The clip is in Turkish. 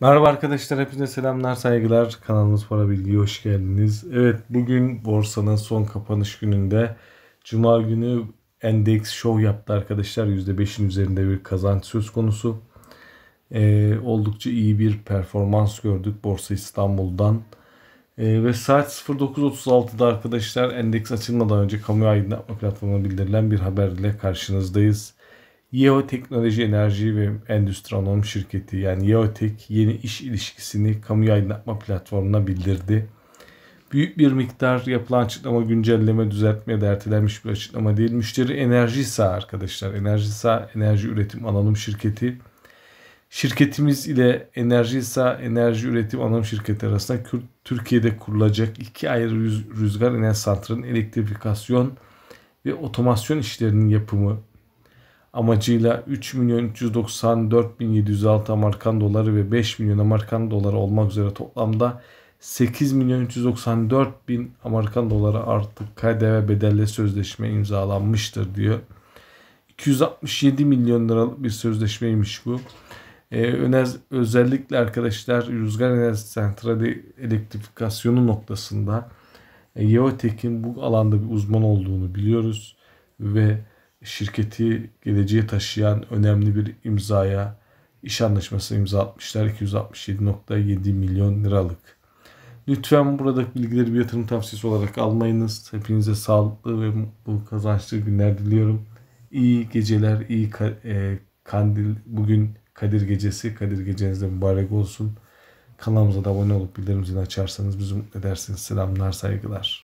Merhaba arkadaşlar, hepinize selamlar, saygılar. Kanalımız Para Bilgi'ye hoş geldiniz. Evet, bugün borsanın son kapanış gününde Cuma günü endeks show yaptı arkadaşlar. %5'in üzerinde bir kazanç söz konusu. Ee, oldukça iyi bir performans gördük Borsa İstanbul'dan. Ee, ve saat 09.36'da arkadaşlar endeks açılmadan önce kamu aydınlatma platformuna bildirilen bir haberle karşınızdayız. Yeo Teknoloji Enerji ve Endüstri Anonim Şirketi yani Yeotek yeni iş ilişkisini kamu aydınlatma platformuna bildirdi. Büyük bir miktar yapılan açıklama güncelleme düzeltmeye de bir açıklama değil. Müşteri Enerji Enerjisa arkadaşlar. Enerji Enerjisa Enerji Üretim Anonim Şirketi. Şirketimiz ile Enerji Enerjisa Enerji Üretim Anonim Şirketi arasında Türkiye'de kurulacak iki ayrı rüzgar enerji santralının elektrifikasyon ve otomasyon işlerinin yapımı amacıyla 3 milyon 394 bin 706 Amerikan doları ve 5 milyon Amerikan doları olmak üzere toplamda 8 milyon 394 bin Amerikan doları artık KDV bedelle sözleşme imzalanmıştır diyor. 267 milyon liralık bir sözleşmeymiş bu. Ee, özellikle arkadaşlar rüzgar enerji santrali elektrifikasyonu noktasında e, Yeotek'in bu alanda bir uzman olduğunu biliyoruz ve şirketi geleceğe taşıyan önemli bir imzaya iş anlaşması imza atmışlar 267.7 milyon liralık. Lütfen buradaki bilgileri bir yatırım tavsiyesi olarak almayınız. Hepinize sağlıklı ve mutlu kazançlı günler diliyorum. İyi geceler, iyi ka- e, kandil. Bugün Kadir Gecesi. Kadir Gecenizde de mübarek olsun. Kanalımıza da abone olup bildirim zilini açarsanız bizi mutlu edersiniz. Selamlar, saygılar.